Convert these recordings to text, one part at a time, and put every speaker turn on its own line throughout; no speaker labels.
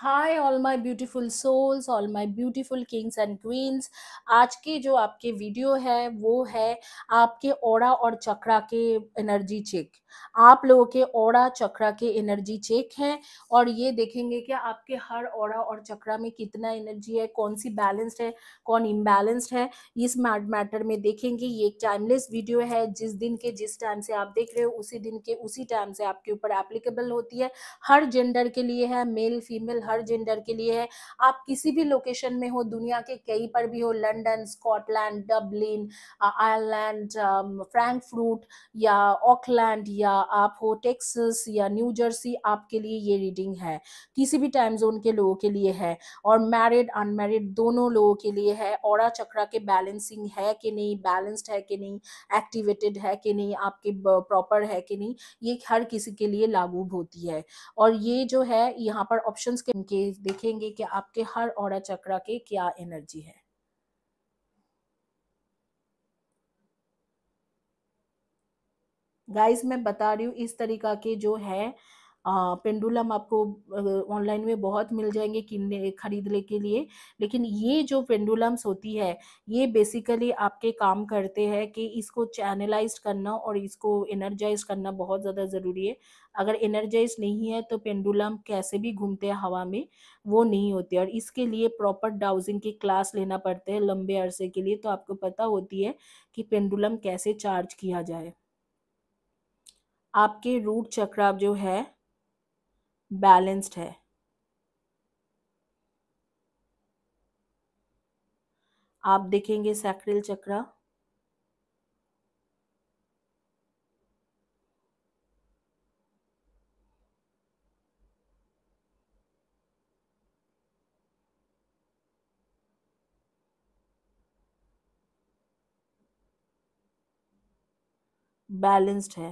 hi all my beautiful souls all my beautiful kings and queens आज की जो आपके वीडियो है वो है आपके ओड़ा और चक्रा के एनर्जी चेक आप लोगों के ओड़ा चक्रा के एनर्जी चेक है और ये देखेंगे कि आपके हर ओड़ा और चक्रा में कितना एनर्जी है कौन सी बैलेंस्ड है कौन इम्बैलेंस्ड है इस मैटर में देखेंगे ये एक टाइमलेस वीडियो है जिस दिन के जिस टाइम से आप देख रहे हो उसी दिन के उसी टाइम से आपके ऊपर एप्लीकेबल होती है हर जेंडर के लिए है मेल फीमेल हर जेंडर के लिए है आप किसी भी लोकेशन में हो दुनिया के कहीं पर भी हो London Scotland Dublin Ireland Frankfurt या ऑकलैंड या आप हो टेक्सस या न्यू जर्सी आपके लिए ये रीडिंग है किसी भी टाइम जोन के लोगों के लिए है और मैरिड अनमैरिड दोनों लोगों के लिए है और चक्रा के बैलेंसिंग है कि नहीं बैलेंस्ड है कि नहीं एक्टिवेटेड है कि नहीं आपके प्रॉपर है कि नहीं ये हर किसी के लिए लागू होती है और ये जो है यहाँ पर ऑप्शंस के इनके देखेंगे कि आपके हर और चक्रा के क्या एनर्जी है गाइस मैं बता रही हूँ इस तरीका के जो है पेंडुलम आपको ऑनलाइन में बहुत मिल जाएंगे किनने खरीदने के लिए लेकिन ये जो पेंडुलम्स होती है ये बेसिकली आपके काम करते हैं कि इसको चैनलाइज करना और इसको एनर्जाइज करना बहुत ज़्यादा ज़रूरी है अगर एनर्जाइज नहीं है तो पेंडुलम कैसे भी घूमते हैं हवा में वो नहीं होते और इसके लिए प्रॉपर डाउजिंग की क्लास लेना पड़ते हैं लंबे अरसे के लिए तो आपको पता होती है कि पेंडुलम कैसे चार्ज किया जाए आपके रूट चक्र जो है बैलेंस्ड है आप देखेंगे सैक्रिल चक्रा बैलेंस्ड है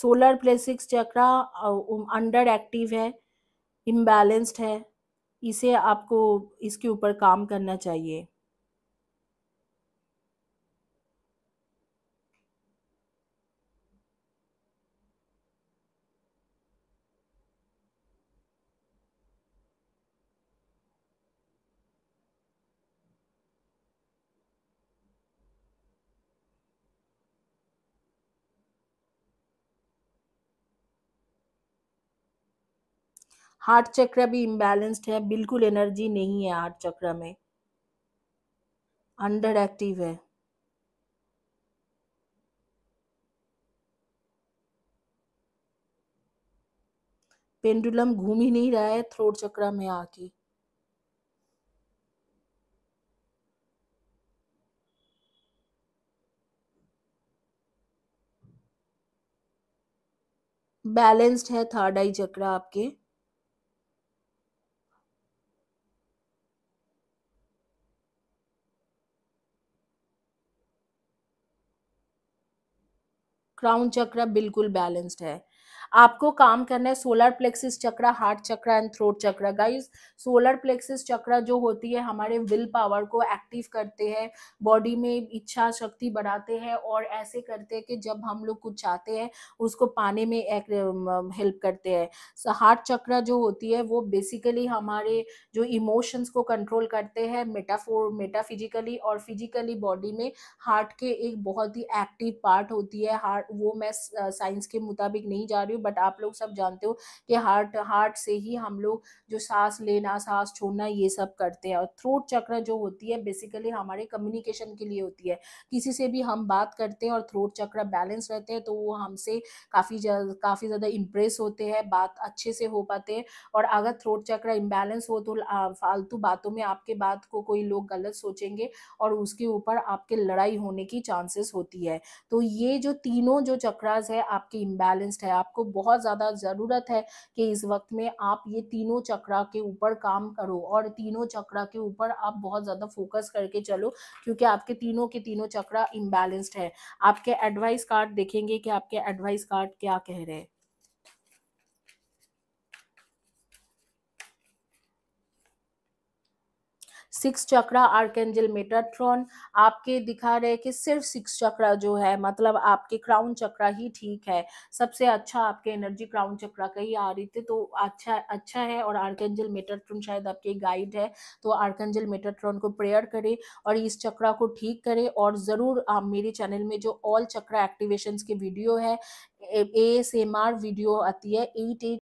solar plexus chakra underactive है इम्बैलेंस्ड है इसे आपको इसके ऊपर काम करना चाहिए हार्ट चक्र भी इम्बैलेंस्ड है बिल्कुल एनर्जी नहीं है हार्ट चक्र में अंडर एक्टिव है पेंडुलम घूम ही नहीं रहा है थ्रोट चक्र में आके बैलेंस्ड है थर्ड आई चक्र आपके क्राउन चक्र बिल्कुल बैलेंस्ड है आपको काम करना है solar plexus chakra heart chakra and throat chakra guys solar plexus chakra जो होती है हमारे विल पावर को एक्टिव करते हैं बॉडी में इच्छा शक्ति बढ़ाते हैं और ऐसे करते हैं कि जब हम लोग कुछ चाहते हैं उसको पाने में हेल्प करते हैं so, हार्ट चक्रा जो होती है वो बेसिकली हमारे जो इमोशंस को कंट्रोल करते हैं मेटाफोर मेटाफिजिकली और फिजिकली बॉडी में हार्ट के एक बहुत ही एक्टिव पार्ट होती है हार्ट वो मैं साइंस के मुताबिक नहीं जा रही हूँ बट आप लोग सब जानते हो कि हार्ट हार्ट से ही हम लोग जो सांस लेना सांस छोड़ना ये सब करते हैं और थ्रोट चक्र जो होती है बेसिकली हमारे कम्युनिकेशन के लिए होती है किसी से भी हम बात करते हैं और थ्रोट चक्र बैलेंस रहते हैं तो वो हमसे काफ़ी काफ़ी ज़्यादा इम्प्रेस होते हैं बात अच्छे से हो पाते हैं और अगर थ्रोट चक्र इम्बैलेंस हो तो फालतू बातों में आपके बात को कोई लोग गलत सोचेंगे और उसके ऊपर आपके लड़ाई होने की चांसेस होती है तो ये जो तीनों जो चक्रास है आपके इम्बैलेंस्ड है आपको बहुत ज़्यादा ज़रूरत है कि इस वक्त में आप ये तीनों चक्रा के ऊपर काम करो और तीनों चक्रा के ऊपर आप बहुत ज़्यादा फोकस करके चलो क्योंकि आपके तीनों के तीनों चक्रा इम्बेलेंस्ड है आपके एडवाइस कार्ड देखेंगे कि आपके एडवाइस कार्ड क्या कह रहे हैं सिक्स चक्रा आर्केंजल मेटाट्रॉन आपके दिखा रहे कि सिर्फ सिक्स चक्रा जो है मतलब आपके क्राउन चक्रा ही ठीक है सबसे अच्छा आपके एनर्जी क्राउन चक्रा का ही आ रही थी तो अच्छा अच्छा है और आर्केंजल मेटाट्रॉन शायद आपके गाइड है तो आर्केंजल मेटाट्रॉन को प्रेयर करें और इस चक्रा को ठीक करें और ज़रूर आप मेरे चैनल में जो ऑल चक्रा एक्टिवेशन के वीडियो है A S M R video आती है एट एट